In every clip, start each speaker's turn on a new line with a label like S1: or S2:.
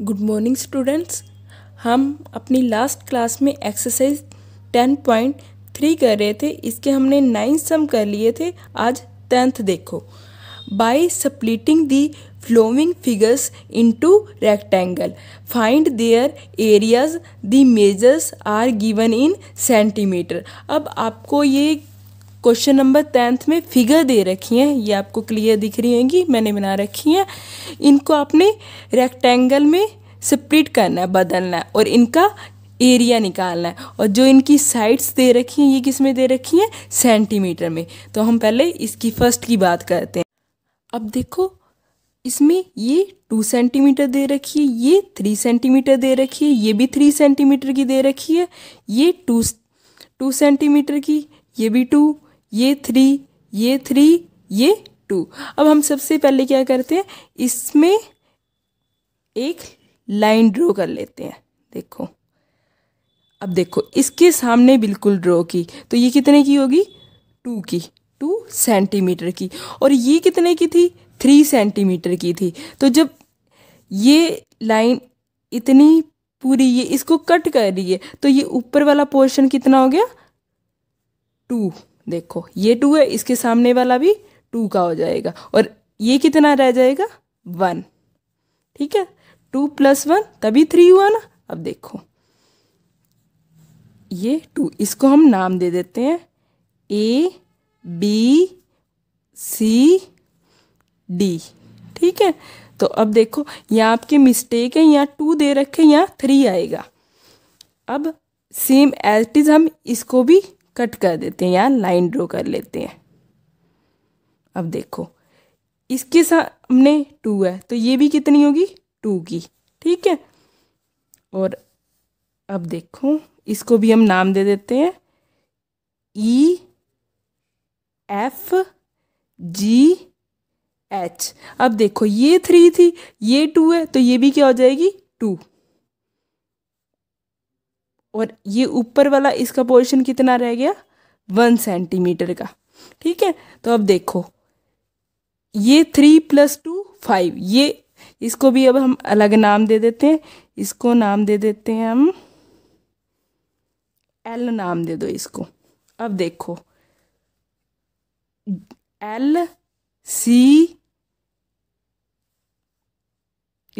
S1: good morning students हम अपनी last class में एक्सरसाइज टेन पॉइंट थ्री कर रहे थे इसके हमने नाइन्थ सम कर लिए थे आज टेंथ देखो by splitting the following figures into rectangle find their areas the measures are given in centimeter अब आपको ये क्वेश्चन नंबर टेंथ में फिगर दे रखी हैं ये आपको क्लियर दिख रही होंगी मैंने बना रखी हैं इनको आपने रेक्टेंगल में स्प्लिट करना है बदलना है और इनका एरिया निकालना है और जो इनकी साइड्स दे रखी हैं ये किस में दे रखी हैं सेंटीमीटर में तो हम पहले इसकी फर्स्ट की बात करते हैं अब देखो इसमें ये टू सेंटीमीटर दे रखी है ये थ्री सेंटीमीटर दे रखी है ये भी थ्री सेंटीमीटर की दे रखी है ये टू टू सेंटीमीटर की ये भी टू ये थ्री ये थ्री ये टू अब हम सबसे पहले क्या करते हैं इसमें एक लाइन ड्रॉ कर लेते हैं देखो अब देखो इसके सामने बिल्कुल ड्रॉ की तो ये कितने की होगी टू की टू सेंटीमीटर की और ये कितने की थी थ्री सेंटीमीटर की थी तो जब ये लाइन इतनी पूरी ये इसको कट कर रही है तो ये ऊपर वाला पोर्शन कितना हो गया टू देखो ये टू है इसके सामने वाला भी टू का हो जाएगा और ये कितना रह जाएगा वन ठीक है टू प्लस वन तभी थ्री हुआ ना अब देखो ये टू इसको हम नाम दे देते हैं ए बी सी डी ठीक है तो अब देखो यहाँ आपके मिस्टेक है यहाँ टू दे रखे यहाँ थ्री आएगा अब सेम एज इज हम इसको भी कट कर देते हैं या लाइन ड्रॉ कर लेते हैं अब देखो इसके सामने टू है तो ये भी कितनी होगी टू की ठीक है और अब देखो इसको भी हम नाम दे देते हैं ई एफ जी एच अब देखो ये थ्री थी ये टू है तो ये भी क्या हो जाएगी टू और ये ऊपर वाला इसका पोर्शन कितना रह गया वन सेंटीमीटर का ठीक है तो अब देखो ये थ्री प्लस टू फाइव ये इसको भी अब हम अलग नाम दे देते हैं इसको नाम दे देते हैं हम एल नाम दे दो इसको अब देखो एल सी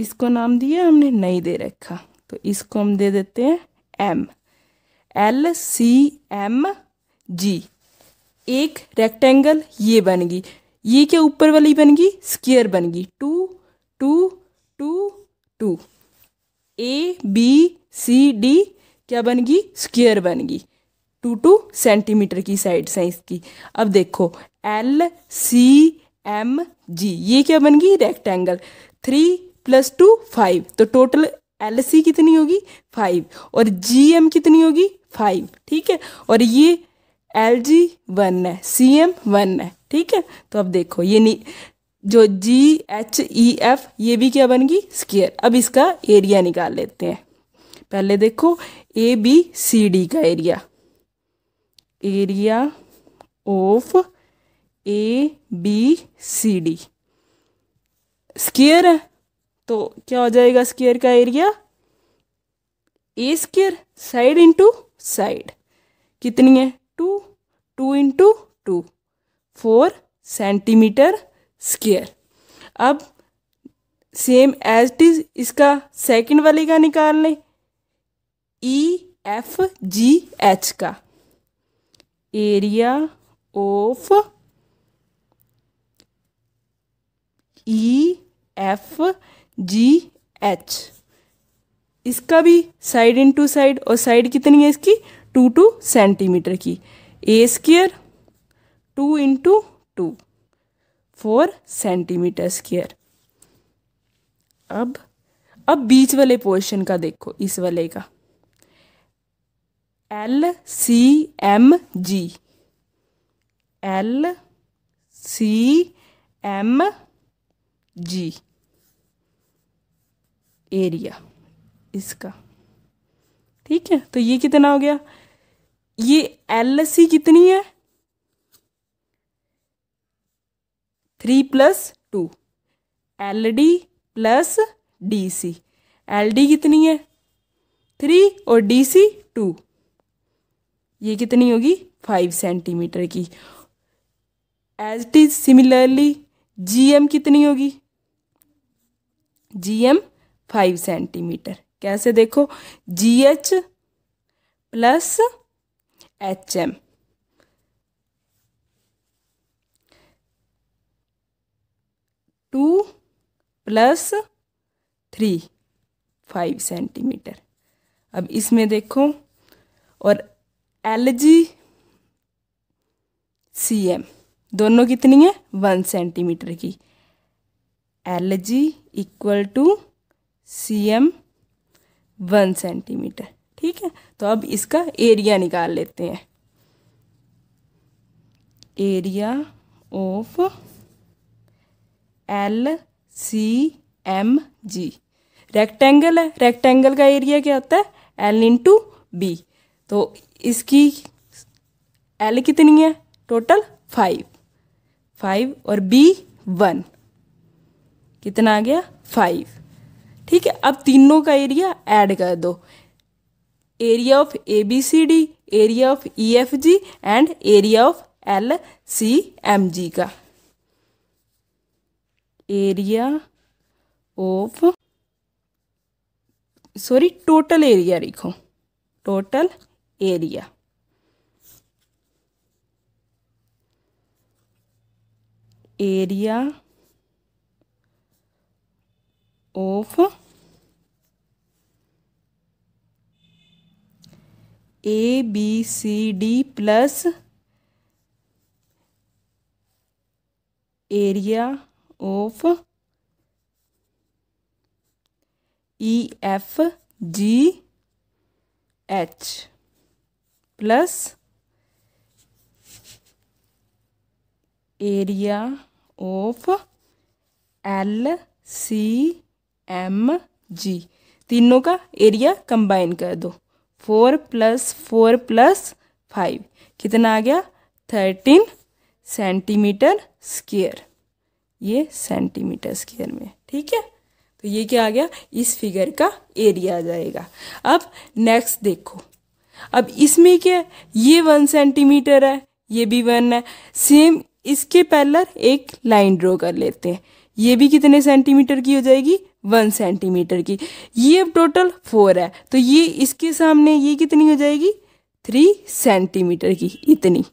S1: इसको नाम दिया हमने नहीं दे रखा तो इसको हम दे देते हैं M L C M G एक रेक्टेंगल ये बन गई ये क्या ऊपर वाली बन गई स्केयर बन गई two two two two A B C D क्या बन गई स्क्वेयर बन गई टू टू सेंटीमीटर की साइड है इसकी अब देखो एल सी एम जी ये क्या बन गई rectangle three plus two five तो टोटल एल सी कितनी होगी फाइव और जी एम कितनी होगी फाइव ठीक है और ये एल जी वन है सी एम वन है ठीक है तो अब देखो ये नी जो जी एच ई एफ ये भी क्या बन गई स्केयर अब इसका एरिया निकाल लेते हैं पहले देखो ए बी सी डी का area area of A B C D square है तो क्या हो जाएगा स्केयर का area A square side into side कितनी है two two into two four centimetre square अब सेम एज इट इज इसका सेकंड वाले का निकाल लें ई एफ जी एच का area of E F G H इसका भी साइड इन टू साइड और साइड कितनी है इसकी टू टू सेंटीमीटर की A square two into two four centimetre square अब अब बीच वाले पोर्शन का देखो इस वाले का L C M G L C M G area इसका ठीक है तो ये कितना हो गया ये एल सी कितनी है three plus two L D plus D C L D कितनी है थ्री और डी सी टू ये कितनी होगी फाइव सेंटीमीटर की as it is similarly G M कितनी होगी जी एम फाइव सेंटीमीटर कैसे देखो G H plus H M two plus three five centimetre अब इसमें देखो और एल जी सी एम दोनों कितनी है वन सेंटीमीटर की L G equal to C M one centimetre ठीक है तो अब इसका एरिया निकाल लेते हैं area of L C M G rectangle है रेक्टेंगल का एरिया क्या होता है एल इंटू बी तो इसकी एल कितनी है टोटल फाइव फाइव और बी वन कितना आ गया फाइव ठीक है अब तीनों का एरिया ऐड कर दो area of A B C D area of E F G and area of L C M G का area of sorry total area लिखो total area area of A, B, C, D plus area of E, F, G, H plus area of L, C, M G तीनों का area combine कर दो four plus four plus five कितना आ गया thirteen centimetre square ये centimetre square में ठीक है तो ये क्या आ गया इस फिगर का एरिया आ जाएगा अब नेक्स्ट देखो अब इसमें क्या है ये वन सेंटीमीटर है ये भी वन है सेम इसके पैरलर एक लाइन ड्रॉ कर लेते हैं ये भी कितने सेंटीमीटर की हो जाएगी वन सेंटीमीटर की ये अब टोटल फोर है तो ये इसके सामने ये कितनी हो जाएगी थ्री सेंटीमीटर की इतनी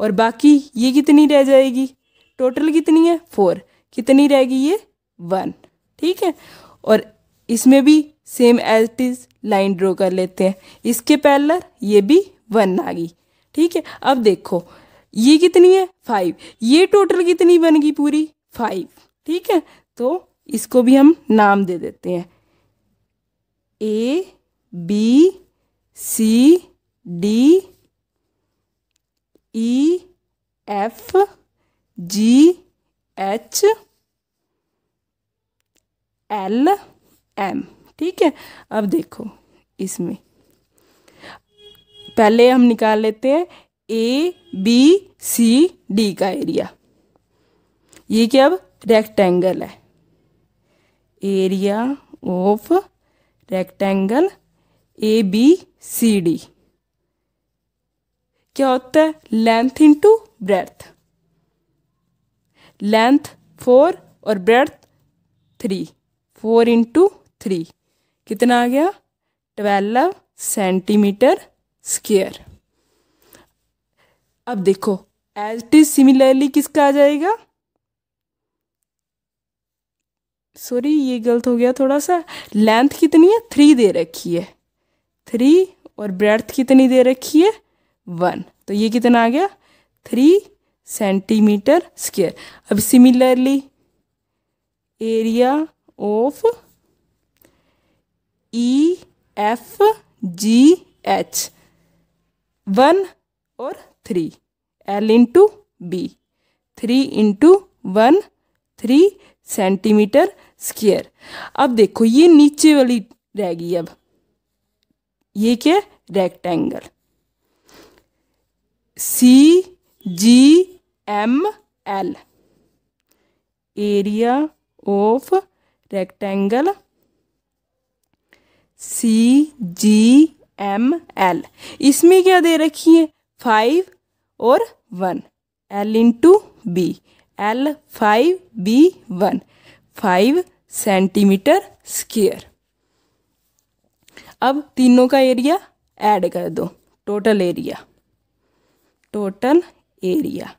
S1: और बाकी ये कितनी रह जाएगी टोटल कितनी है फोर कितनी रहेगी ये वन ठीक है और इसमें भी same as it is line draw कर लेते हैं इसके पैरलर ये भी वन आ गई ठीक है अब देखो ये कितनी है फाइव ये टोटल कितनी बन गई पूरी फाइव ठीक है तो इसको भी हम नाम दे देते हैं A B C D E F G H L M ठीक है अब देखो इसमें पहले हम निकाल लेते हैं ए बी सी डी का एरिया ये क्या अब रेक्टेंगल है area of rectangle A B C D क्या होता है length into breadth length four और breadth three four into three कितना आ गया ट्वेल्व सेंटीमीटर स्क्वेयर अब देखो एज टी सिमिलरली किसका आ जाएगा सॉरी ये गलत हो गया थोड़ा सा लेंथ कितनी है थ्री दे रखी है थ्री और ब्रेथ कितनी दे रखी है वन तो ये कितना आ गया थ्री सेंटीमीटर स्क्वेयर अब similarly area of E F G H one और three L into B three into one three centimetre square अब देखो ये नीचे वाली रह गई अब ये क्या rectangle C G M L area of rectangle C G M L इसमें क्या दे रखी है फाइव और one L into B L five B one five centimetre square अब तीनों का एरिया ऐड कर दो total area total area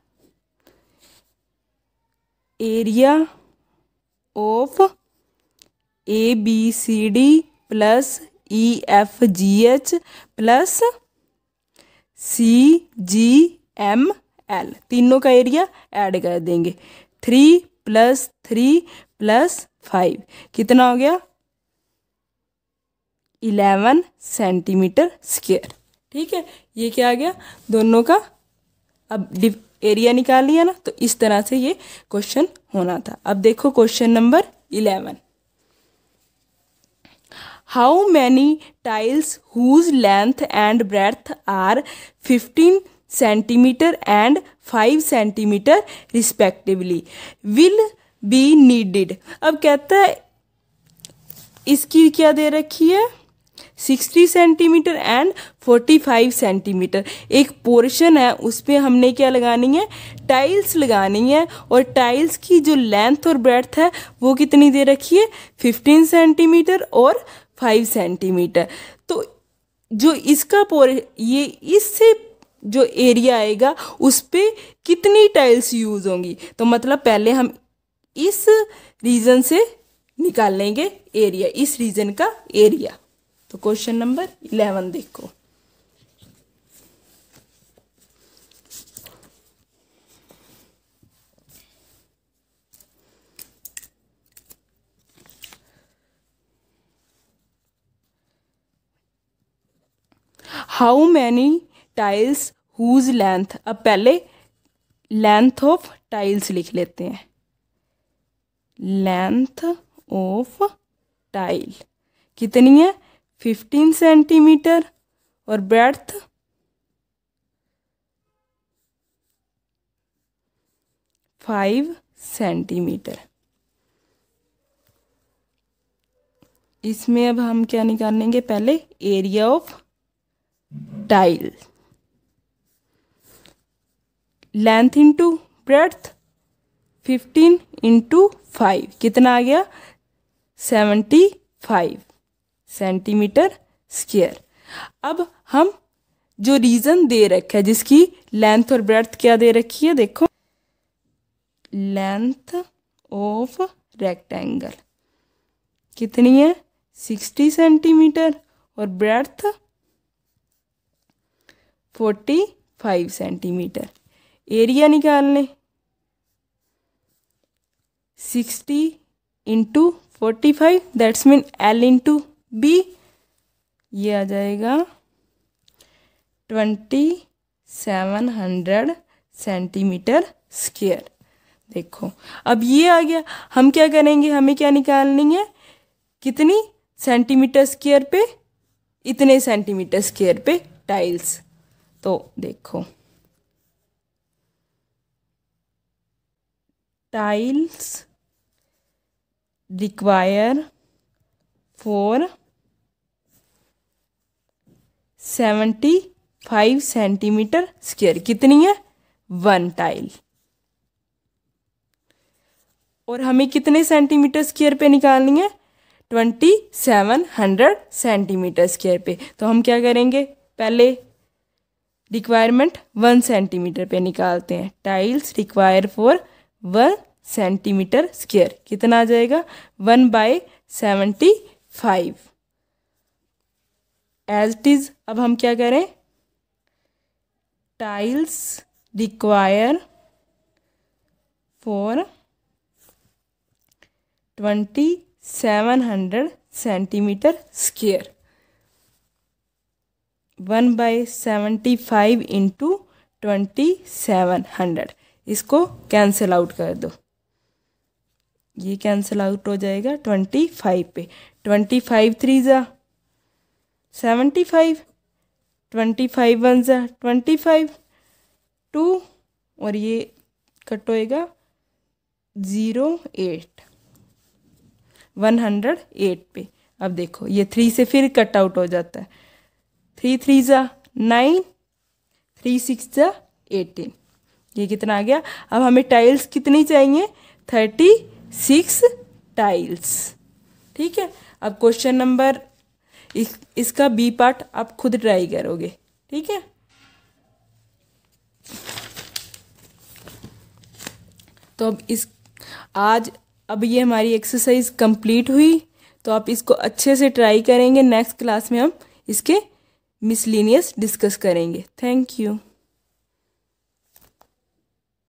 S1: area of A B C D plus E F G H plus C G M L तीनों का area add कर देंगे three plus three plus five कितना हो गया इलेवन सेंटीमीटर स्क्वेयर ठीक है ये क्या आ गया दोनों का अब एरिया निकाल लिया ना तो इस तरह से ये क्वेश्चन होना था अब देखो question number eleven how many tiles whose length and breadth are fifteen centimetre and five centimetre respectively will be needed अब कहता है इसकी क्या दे रखी है sixty centimetre and forty five centimetre एक पोर्शन है उस पर हमने क्या लगानी है टाइल्स लगानी है और टाइल्स की जो लेंथ और ब्रेथ है वो कितनी दे रखी है फिफ्टीन सेंटीमीटर और फाइव सेंटीमीटर तो जो इसका पोर ये इससे जो एरिया आएगा उस पर कितनी टाइल्स यूज़ होंगी तो मतलब पहले हम इस रीज़न से निकाल लेंगे एरिया इस रीज़न का एरिया तो क्वेश्चन नंबर इलेवन देखो how many tiles whose length अब पहले लेंथ ऑफ टाइल्स लिख लेते हैं लेंथ ऑफ टाइल कितनी है फिफ्टीन सेंटीमीटर और ब्रेथ फाइव सेंटीमीटर इसमें अब हम क्या निकालेंगे पहले area of tile length into breadth fifteen into five कितना आ गया सेवेंटी फाइव सेंटीमीटर स्क्वेयर अब हम जो रीज़न दे रखा है जिसकी लेंथ और ब्रेथ क्या दे रखी है देखो लेंथ ऑफ रेक्टेंगल कितनी है सिक्सटी सेंटीमीटर और breadth forty five centimetre area निकाल लें sixty into forty five that's mean L into B ये आ जाएगा twenty seven hundred centimetre square देखो अब ये आ गया हम क्या करेंगे हमें क्या निकालनी है कितनी सेंटीमीटर स्क्वेयर पे इतने सेंटीमीटर स्क्वेयर पे टाइल्स तो देखो tiles require for 75 centimetre square कितनी है वन टाइल और हमें कितने सेंटीमीटर स्क्वेयर पे निकालनी है twenty seven hundred centimetre square पे तो हम क्या करेंगे पहले रिक्वायरमेंट वन सेंटीमीटर पे निकालते हैं tiles require for one centimetre square कितना आ जाएगा one by seventy five as it is अब हम क्या करें tiles require for twenty seven hundred centimetre square one by seventy five into twenty seven hundred इसको कैंसिल आउट कर दो ये कैंसिल आउट हो जाएगा ट्वेंटी फाइव पे ट्वेंटी फाइव थ्री ज़ा seventy five twenty five one ज़ा ट्वेंटी फाइव टू और ये कट होएगा zero eight one hundred eight पे अब देखो ये थ्री से फिर कट आउट हो जाता है थ्री थ्री ज़ा नाइन थ्री सिक्स ज़ा एटीन ये कितना आ गया अब हमें टाइल्स कितनी चाहिए थर्टी सिक्स टाइल्स ठीक है अब क्वेश्चन नंबर इस, इसका बी पार्ट आप खुद ट्राई करोगे ठीक है तो अब इस आज अब ये हमारी एक्सरसाइज कंप्लीट हुई तो आप इसको अच्छे से ट्राई करेंगे नेक्स्ट क्लास में हम इसके मिसलिनियस डिस्कस करेंगे थैंक यू